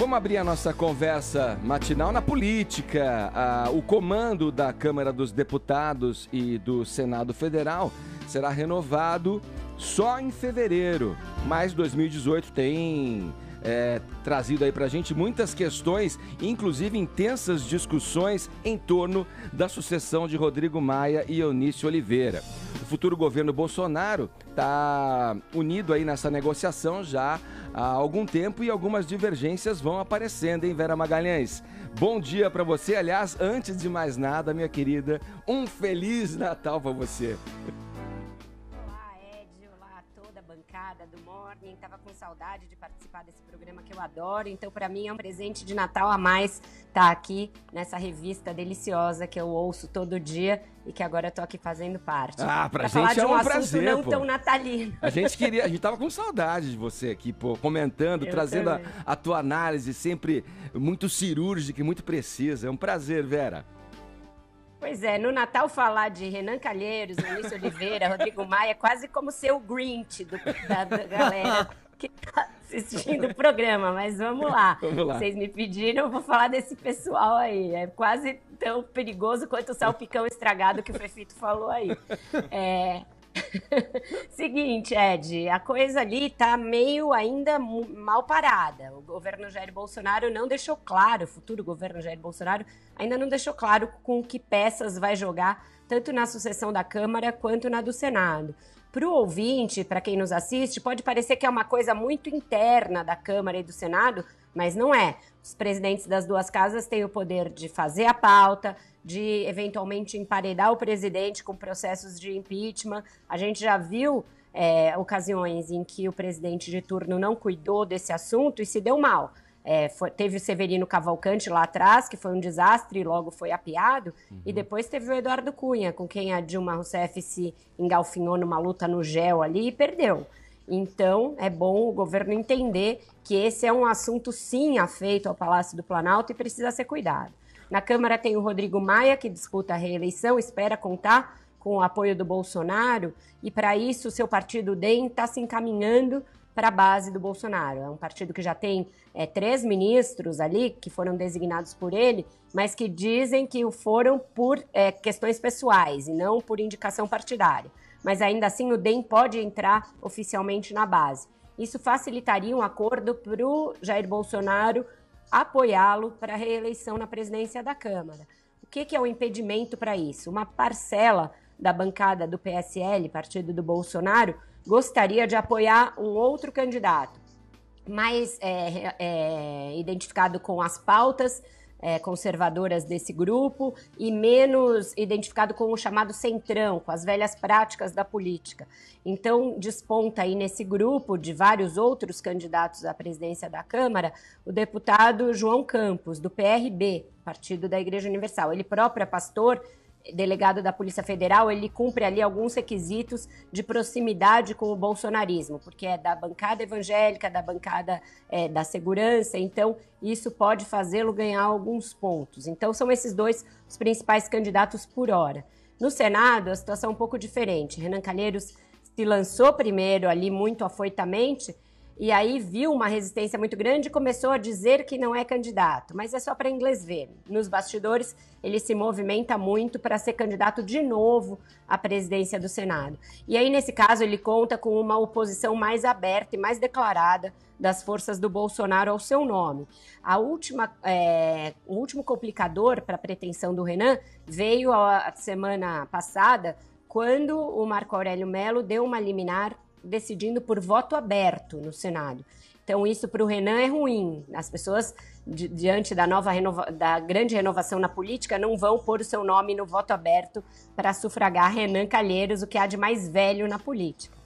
Vamos abrir a nossa conversa matinal na política. Ah, o comando da Câmara dos Deputados e do Senado Federal será renovado só em fevereiro, mas 2018 tem é, trazido aí para a gente muitas questões, inclusive intensas discussões em torno da sucessão de Rodrigo Maia e Eunício Oliveira. O futuro governo Bolsonaro está unido aí nessa negociação já há algum tempo e algumas divergências vão aparecendo, hein, Vera Magalhães? Bom dia para você. Aliás, antes de mais nada, minha querida, um feliz Natal para você. obrigada do Morning. Tava com saudade de participar desse programa que eu adoro. Então, para mim é um presente de Natal a mais estar tá aqui nessa revista deliciosa que eu ouço todo dia e que agora eu tô aqui fazendo parte. Ah, para gente falar é de um é um prazer, não pô. tão natalino. A gente queria, a gente tava com saudade de você aqui, pô, comentando, eu trazendo a, a tua análise sempre muito cirúrgica e muito precisa. É um prazer, Vera. Pois é, no Natal falar de Renan Calheiros, Vinícius Oliveira, Rodrigo Maia é quase como ser o Grinch do, da, da galera que tá assistindo o programa, mas vamos lá. vamos lá. Vocês me pediram, eu vou falar desse pessoal aí. É quase tão perigoso quanto o salpicão estragado que o Fefito falou aí. É, Seguinte, Ed, a coisa ali está meio ainda mal parada. O governo Jair Bolsonaro não deixou claro, o futuro governo Jair Bolsonaro ainda não deixou claro com que peças vai jogar, tanto na sucessão da Câmara quanto na do Senado. Para o ouvinte, para quem nos assiste, pode parecer que é uma coisa muito interna da Câmara e do Senado, mas não é. Os presidentes das duas casas têm o poder de fazer a pauta, de eventualmente emparedar o presidente com processos de impeachment. A gente já viu é, ocasiões em que o presidente de turno não cuidou desse assunto e se deu mal. É, foi, teve o Severino Cavalcante lá atrás, que foi um desastre e logo foi apiado. Uhum. E depois teve o Eduardo Cunha, com quem a Dilma Rousseff se engalfinhou numa luta no gel ali e perdeu. Então, é bom o governo entender que esse é um assunto, sim, afeito ao Palácio do Planalto e precisa ser cuidado. Na Câmara tem o Rodrigo Maia, que disputa a reeleição, espera contar com o apoio do Bolsonaro, e para isso o seu partido DEM está se encaminhando para a base do Bolsonaro. É um partido que já tem é, três ministros ali que foram designados por ele, mas que dizem que o foram por é, questões pessoais e não por indicação partidária mas ainda assim o DEM pode entrar oficialmente na base. Isso facilitaria um acordo para o Jair Bolsonaro apoiá-lo para a reeleição na presidência da Câmara. O que, que é o um impedimento para isso? Uma parcela da bancada do PSL, partido do Bolsonaro, gostaria de apoiar um outro candidato, mais é, é, identificado com as pautas é, conservadoras desse grupo e menos identificado com o chamado centrão, com as velhas práticas da política. Então, desponta aí nesse grupo de vários outros candidatos à presidência da Câmara o deputado João Campos, do PRB, Partido da Igreja Universal. Ele próprio é pastor delegado da Polícia Federal, ele cumpre ali alguns requisitos de proximidade com o bolsonarismo, porque é da bancada evangélica, da bancada é, da segurança, então isso pode fazê-lo ganhar alguns pontos. Então são esses dois os principais candidatos por hora. No Senado, a situação é um pouco diferente. Renan Calheiros se lançou primeiro ali muito afoitamente, e aí viu uma resistência muito grande e começou a dizer que não é candidato. Mas é só para inglês ver. Nos bastidores, ele se movimenta muito para ser candidato de novo à presidência do Senado. E aí, nesse caso, ele conta com uma oposição mais aberta e mais declarada das forças do Bolsonaro ao seu nome. A última, é, o último complicador para a pretensão do Renan veio a semana passada, quando o Marco Aurélio Melo deu uma liminar decidindo por voto aberto no Senado. Então, isso para o Renan é ruim. As pessoas, di diante da nova da grande renovação na política, não vão pôr o seu nome no voto aberto para sufragar Renan Calheiros, o que há de mais velho na política.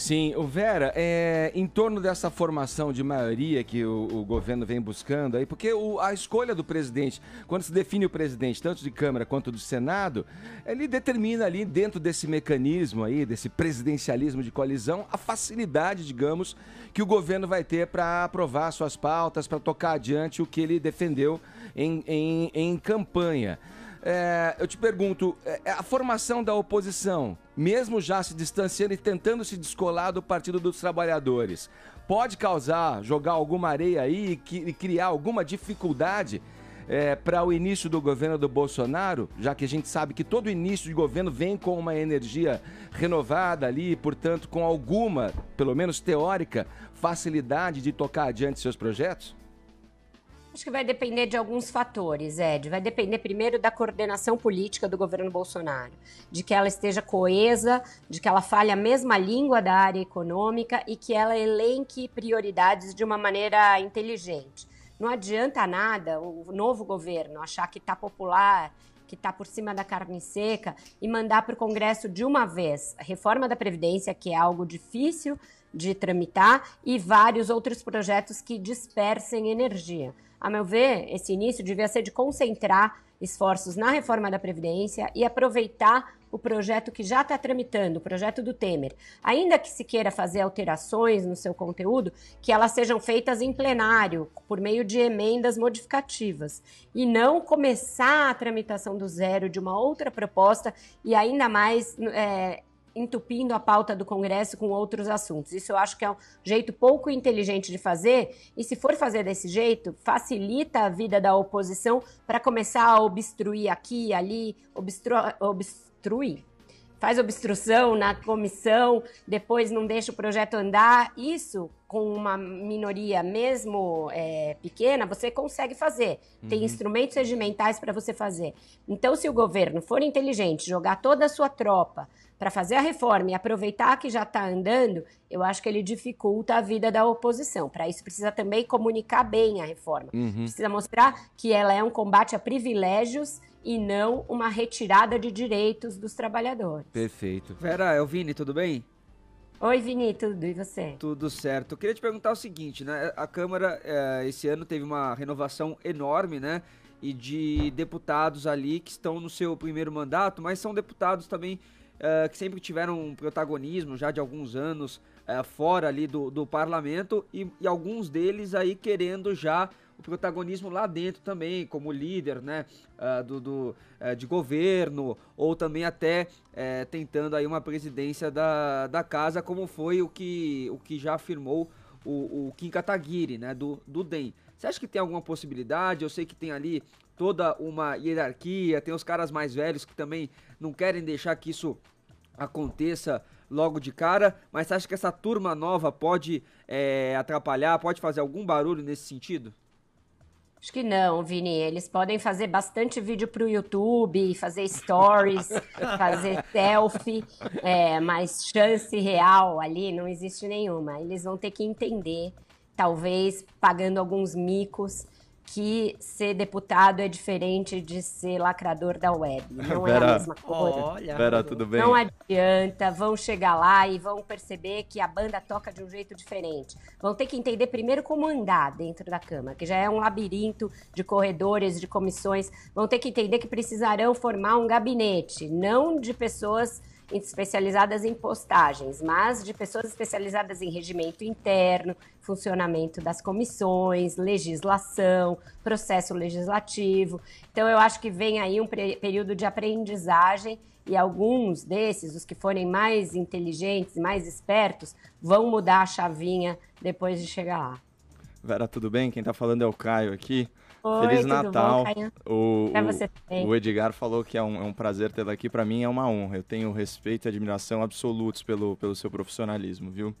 Sim, o Vera, é, em torno dessa formação de maioria que o, o governo vem buscando aí, porque o, a escolha do presidente, quando se define o presidente, tanto de Câmara quanto do Senado, ele determina ali dentro desse mecanismo aí, desse presidencialismo de coalizão, a facilidade, digamos, que o governo vai ter para aprovar suas pautas, para tocar adiante o que ele defendeu em, em, em campanha. É, eu te pergunto, é, é a formação da oposição, mesmo já se distanciando e tentando se descolar do Partido dos Trabalhadores, pode causar, jogar alguma areia aí e criar alguma dificuldade é, para o início do governo do Bolsonaro, já que a gente sabe que todo início de governo vem com uma energia renovada ali, portanto, com alguma, pelo menos teórica, facilidade de tocar adiante seus projetos? Acho que vai depender de alguns fatores, Ed. Vai depender primeiro da coordenação política do governo Bolsonaro, de que ela esteja coesa, de que ela fale a mesma língua da área econômica e que ela elenque prioridades de uma maneira inteligente. Não adianta nada o novo governo achar que está popular, que está por cima da carne seca e mandar para o Congresso de uma vez a reforma da Previdência, que é algo difícil de tramitar e vários outros projetos que dispersem energia. A meu ver, esse início devia ser de concentrar esforços na reforma da Previdência e aproveitar o projeto que já está tramitando, o projeto do Temer. Ainda que se queira fazer alterações no seu conteúdo, que elas sejam feitas em plenário, por meio de emendas modificativas, e não começar a tramitação do zero de uma outra proposta e ainda mais é, entupindo a pauta do Congresso com outros assuntos. Isso eu acho que é um jeito pouco inteligente de fazer, e se for fazer desse jeito, facilita a vida da oposição para começar a obstruir aqui, ali, obstru obstruir. Faz obstrução na comissão, depois não deixa o projeto andar. Isso com uma minoria mesmo é, pequena, você consegue fazer. Uhum. Tem instrumentos regimentais para você fazer. Então, se o governo for inteligente, jogar toda a sua tropa para fazer a reforma e aproveitar que já está andando, eu acho que ele dificulta a vida da oposição. Para isso, precisa também comunicar bem a reforma. Uhum. Precisa mostrar que ela é um combate a privilégios e não uma retirada de direitos dos trabalhadores. Perfeito. Vera, é o Vini, tudo bem? Oi, Vini, tudo e você? Tudo certo. Eu queria te perguntar o seguinte, né? A Câmara eh, esse ano teve uma renovação enorme, né? E de deputados ali que estão no seu primeiro mandato, mas são deputados também eh, que sempre tiveram um protagonismo já de alguns anos eh, fora ali do, do parlamento e, e alguns deles aí querendo já o protagonismo lá dentro também, como líder, né, uh, do, do uh, de governo, ou também até uh, tentando aí uma presidência da, da casa, como foi o que, o que já afirmou o, o Kim Kataguiri, né, do, do DEM. Você acha que tem alguma possibilidade? Eu sei que tem ali toda uma hierarquia, tem os caras mais velhos que também não querem deixar que isso aconteça logo de cara, mas você acha que essa turma nova pode é, atrapalhar, pode fazer algum barulho nesse sentido? Acho que não, Vini. Eles podem fazer bastante vídeo para o YouTube, fazer stories, fazer selfie, é, mas chance real ali não existe nenhuma. Eles vão ter que entender, talvez pagando alguns micos, que ser deputado é diferente de ser lacrador da web. Não Vera, é a mesma coisa. Olha, Vera, tudo bem? Não adianta, vão chegar lá e vão perceber que a banda toca de um jeito diferente. Vão ter que entender primeiro como andar dentro da Câmara, que já é um labirinto de corredores, de comissões. Vão ter que entender que precisarão formar um gabinete, não de pessoas especializadas em postagens, mas de pessoas especializadas em regimento interno, funcionamento das comissões, legislação, processo legislativo. Então, eu acho que vem aí um período de aprendizagem e alguns desses, os que forem mais inteligentes, mais espertos, vão mudar a chavinha depois de chegar lá. Vera, tudo bem? Quem está falando é o Caio aqui. Oi, Feliz Natal. Bom, o, também. o, Edgar falou que é um, é um prazer tê-la aqui. Para mim é uma honra. Eu tenho respeito e admiração absolutos pelo, pelo seu profissionalismo, viu?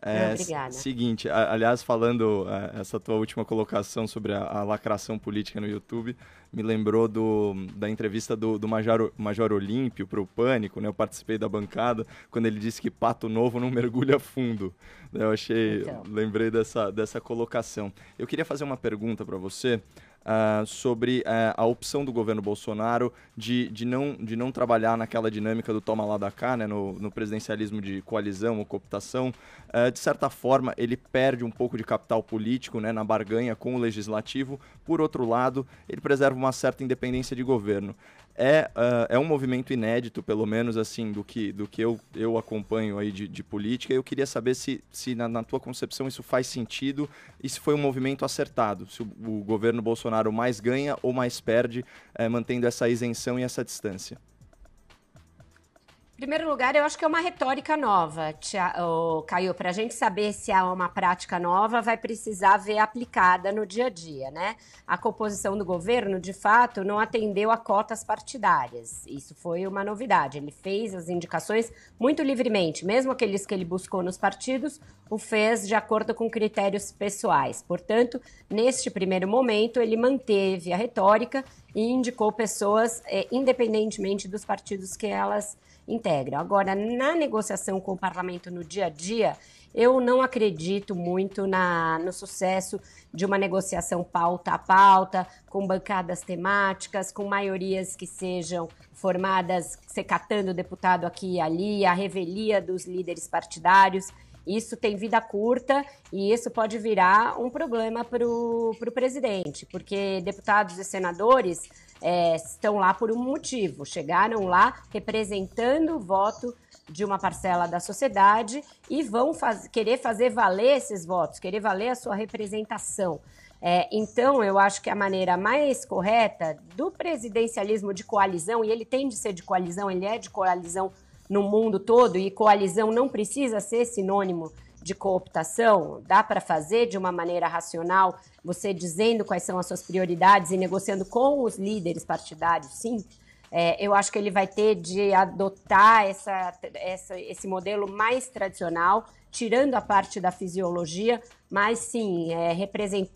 É, Obrigada. Seguinte, aliás, falando é, essa tua última colocação sobre a, a, lacração política no YouTube, me lembrou do, da entrevista do, do Major, Major Olímpio para o Pânico, né? Eu participei da bancada, quando ele disse que pato novo não mergulha fundo. Eu achei, então. lembrei dessa, dessa colocação. Eu queria fazer uma pergunta para você uh, sobre uh, a opção do governo Bolsonaro de, de, não, de não trabalhar naquela dinâmica do toma lá da cá, né, no, no presidencialismo de coalizão ou cooptação. Uh, de certa forma, ele perde um pouco de capital político né, na barganha com o legislativo. Por outro lado, ele preserva uma certa independência de governo é, uh, é um movimento inédito, pelo menos assim, do que, do que eu, eu acompanho aí de, de política. Eu queria saber se, se na, na, tua concepção isso faz sentido e se foi um movimento acertado, se o, o governo Bolsonaro mais ganha ou mais perde, eh, mantendo essa isenção e essa distância primeiro lugar, eu acho que é uma retórica nova, tia, oh, Caio. Para a gente saber se há uma prática nova, vai precisar ver aplicada no dia a dia, né? A composição do governo, de fato, não atendeu a cotas partidárias. Isso foi uma novidade. Ele fez as indicações muito livremente, mesmo aqueles que ele buscou nos partidos, o fez de acordo com critérios pessoais. Portanto, neste primeiro momento, ele manteve a retórica e indicou pessoas, eh, independentemente dos partidos que elas integram. Agora, na negociação com o parlamento no dia a dia, eu não acredito muito na, no sucesso de uma negociação pauta a pauta, com bancadas temáticas, com maiorias que sejam formadas secatando o deputado aqui e ali, a revelia dos líderes partidários. Isso tem vida curta e isso pode virar um problema para o pro presidente, porque deputados e senadores é, estão lá por um motivo, chegaram lá representando o voto de uma parcela da sociedade e vão faz, querer fazer valer esses votos, querer valer a sua representação. É, então, eu acho que a maneira mais correta do presidencialismo de coalizão, e ele tem de ser de coalizão, ele é de coalizão no mundo todo, e coalizão não precisa ser sinônimo de cooptação? Dá para fazer de uma maneira racional, você dizendo quais são as suas prioridades e negociando com os líderes partidários, sim? É, eu acho que ele vai ter de adotar essa, essa, esse modelo mais tradicional, tirando a parte da fisiologia, mas sim, é,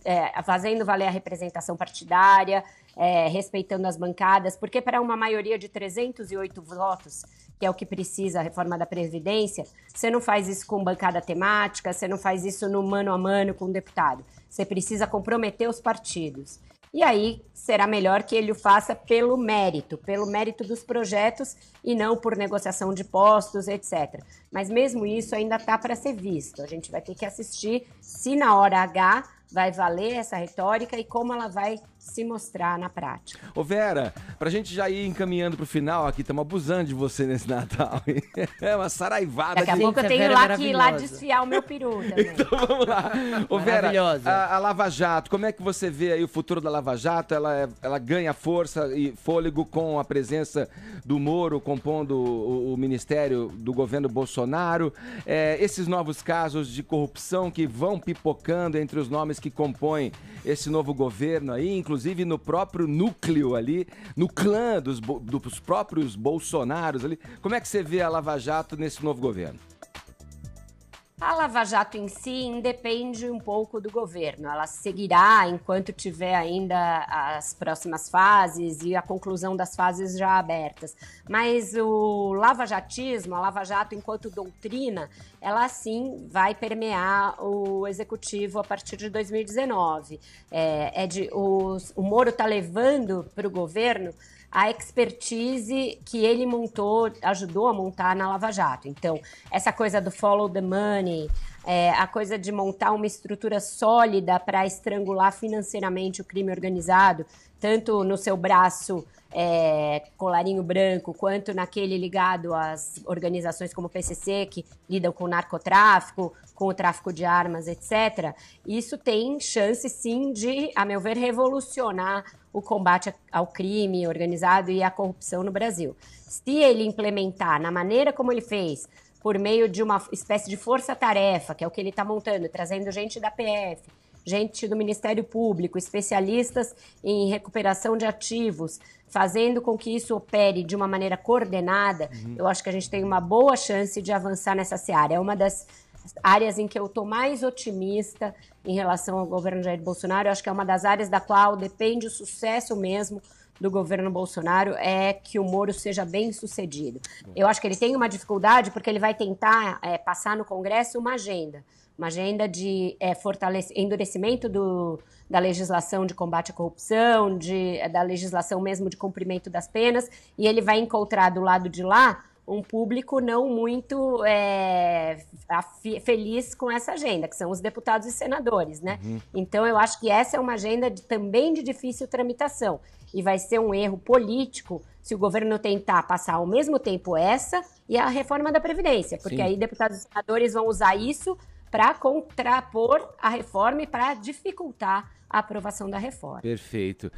é, fazendo valer a representação partidária, é, respeitando as bancadas, porque para uma maioria de 308 votos, que é o que precisa a reforma da Previdência, você não faz isso com bancada temática, você não faz isso no mano a mano com o deputado. Você precisa comprometer os partidos. E aí será melhor que ele o faça pelo mérito, pelo mérito dos projetos e não por negociação de postos, etc. Mas mesmo isso ainda está para ser visto. A gente vai ter que assistir se na hora H vai valer essa retórica e como ela vai se mostrar na prática. Ô Vera, pra gente já ir encaminhando pro final aqui, estamos abusando de você nesse Natal. é uma saraivada. Daqui a de... pouco eu tenho é lá que ir lá desfiar o meu peru também. então vamos lá. Ô Vera, a, a, Lava Jato, como é que você vê aí o futuro da Lava Jato? Ela, ela ganha força e fôlego com a presença do Moro compondo o, o ministério do governo Bolsonaro. É, esses novos casos de corrupção que vão pipocando entre os nomes que compõem esse novo governo aí, inclusive no próprio núcleo ali, no clã dos, dos próprios Bolsonaros ali. Como é que você vê a Lava Jato nesse novo governo? A Lava Jato em si independe um pouco do governo. Ela seguirá enquanto tiver ainda as próximas fases e a conclusão das fases já abertas. Mas o lava jatismo, a Lava Jato enquanto doutrina, ela sim vai permear o executivo a partir de 2019. É, é de, os, o Moro está levando para o governo a expertise que ele montou, ajudou a montar na Lava Jato. Então, essa coisa do follow the money, é, a coisa de montar uma estrutura sólida para estrangular financeiramente o crime organizado, tanto no seu braço é, colarinho branco, quanto naquele ligado às organizações como o PCC, que lidam com narcotráfico, com o tráfico de armas, etc., isso tem chance, sim, de, a meu ver, revolucionar o combate ao crime organizado e à corrupção no Brasil. Se ele implementar na maneira como ele fez, por meio de uma espécie de força-tarefa, que é o que ele está montando, trazendo gente da PF, gente do Ministério Público, especialistas em recuperação de ativos, fazendo com que isso opere de uma maneira coordenada, uhum. eu acho que a gente tem uma boa chance de avançar nessa seara. É uma das áreas em que eu estou mais otimista em relação ao governo Jair Bolsonaro. Eu acho que é uma das áreas da qual depende o sucesso mesmo do governo Bolsonaro é que o Moro seja bem sucedido. Eu acho que ele tem uma dificuldade porque ele vai tentar é, passar no Congresso uma agenda uma agenda de é, endurecimento do, da legislação de combate à corrupção, de, é, da legislação mesmo de cumprimento das penas, e ele vai encontrar do lado de lá um público não muito é, feliz com essa agenda, que são os deputados e senadores, né? Uhum. Então eu acho que essa é uma agenda de, também de difícil tramitação e vai ser um erro político se o governo tentar passar ao mesmo tempo essa e a reforma da previdência, porque Sim. aí deputados e senadores vão usar isso para contrapor a reforma e para dificultar a aprovação da reforma. Perfeito.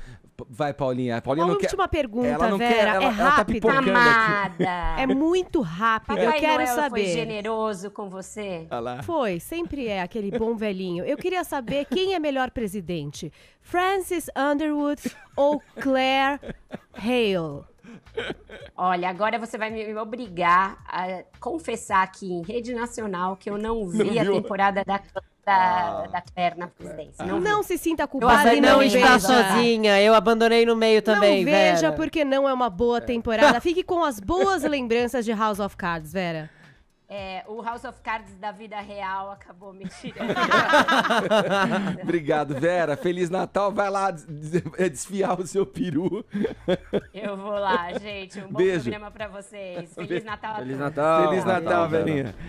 Vai, Paulinha. Paulinha Uma última quer... pergunta, ela não Vera. Quer... Ela, é ela rápido. Tá Amada. É muito rápido. Papai eu quero Noel saber. foi generoso com você? Olá. Foi, sempre é aquele bom velhinho. Eu queria saber quem é melhor presidente: Francis Underwood ou Claire Hale? Olha, agora você vai me obrigar a confessar aqui em rede nacional que eu não vi não a temporada da da, ah, da Claire na presidência. É. Não, não se sinta culpada e não, não está sozinha. Eu abandonei no meio também, não veja, Vera. porque não é uma boa é. temporada. Fique com as boas lembranças de House of Cards, Vera. É, o House of Cards da vida real acabou me tirando. Obrigado, Vera. Feliz Natal. Vai lá desfiar o seu peru. Eu vou lá, gente. Um bom programa pra vocês. Feliz Natal Feliz Natal. Feliz Natal, Natal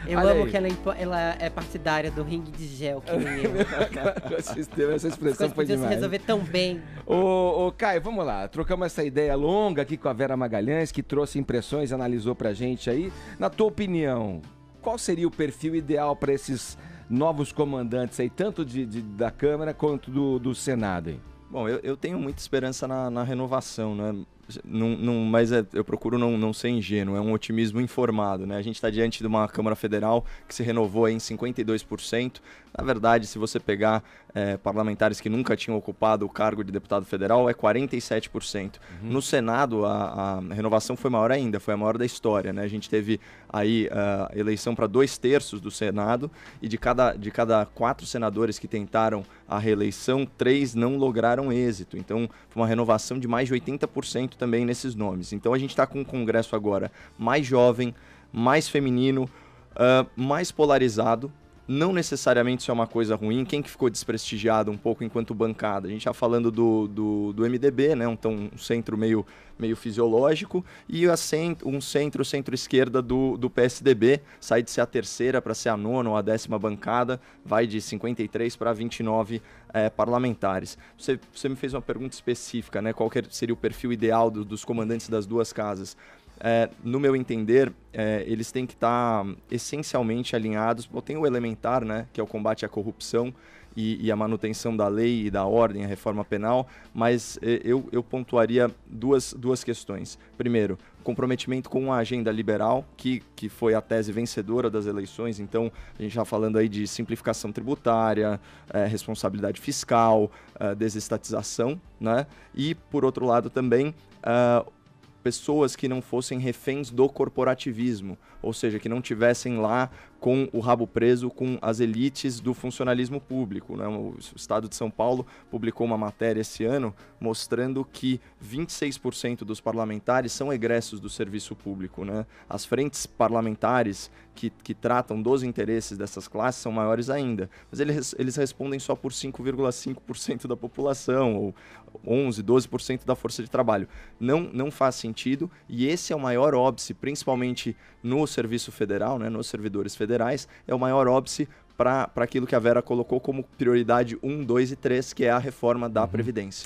Eu Olha amo aí. que ela, é ela, é partidária do ringue de gel, que nem eu. É essa expressão foi demais. se resolver tão bem. Ô, ô, Caio, vamos lá. Trocamos essa ideia longa aqui com a Vera Magalhães, que trouxe impressões, analisou pra gente aí. Na tua opinião, qual seria o perfil ideal para esses novos comandantes aí, tanto de, de da Câmara quanto do, do Senado? Hein? Bom, eu, eu, tenho muita esperança na, na renovação, né? Não, não, mas é, eu procuro não, não ser ingênuo, é um otimismo informado. Né? A gente está diante de uma Câmara Federal que se renovou em 52%, na verdade, se você pegar é, parlamentares que nunca tinham ocupado o cargo de deputado federal, é 47%. Uhum. No Senado, a, a, renovação foi maior ainda, foi a maior da história. Né? A gente teve aí eh, a eleição para dois terços do Senado e de cada, de cada quatro senadores que tentaram a reeleição, três não lograram êxito. Então, foi uma renovação de mais de 80% também nesses nomes. Então, a gente está com um Congresso agora mais jovem, mais feminino, uh, mais polarizado não necessariamente isso é uma coisa ruim. Quem que ficou desprestigiado um pouco enquanto bancada? A gente já tá falando do, do, do, MDB, né? então, um centro meio, meio fisiológico, e a cent, um centro centro-esquerda do, do PSDB, sai de ser a terceira para ser a nona ou a décima bancada, vai de 53 para 29 é, parlamentares. Você, você me fez uma pergunta específica, né? qual é, seria o perfil ideal do, dos comandantes das duas casas? é, no meu entender, é, eles têm que estar tá, essencialmente alinhados. Bom, tem o elementar, né, que é o combate à corrupção e, e, a manutenção da lei e da ordem, a reforma penal, mas é, eu, eu pontuaria duas, duas questões. Primeiro, comprometimento com a agenda liberal, que, que foi a tese vencedora das eleições. Então, a gente está falando aí de simplificação tributária, é, responsabilidade fiscal, é, desestatização, né? E, por outro lado, também uh, pessoas que não fossem reféns do corporativismo, ou seja, que não tivessem lá com o rabo preso com as elites do funcionalismo público. Né? O Estado de São Paulo publicou uma matéria esse ano mostrando que 26% dos parlamentares são egressos do serviço público. Né? As frentes parlamentares que, que tratam dos interesses dessas classes são maiores ainda, mas eles, eles respondem só por 5,5% da população, ou 11, 12% da força de trabalho. Não, não faz sentido e esse é o maior óbice, principalmente no serviço federal, né? nos servidores federais federais, é o maior óbice para aquilo que a Vera colocou como prioridade 1, 2 e 3, que é a reforma da uhum. Previdência.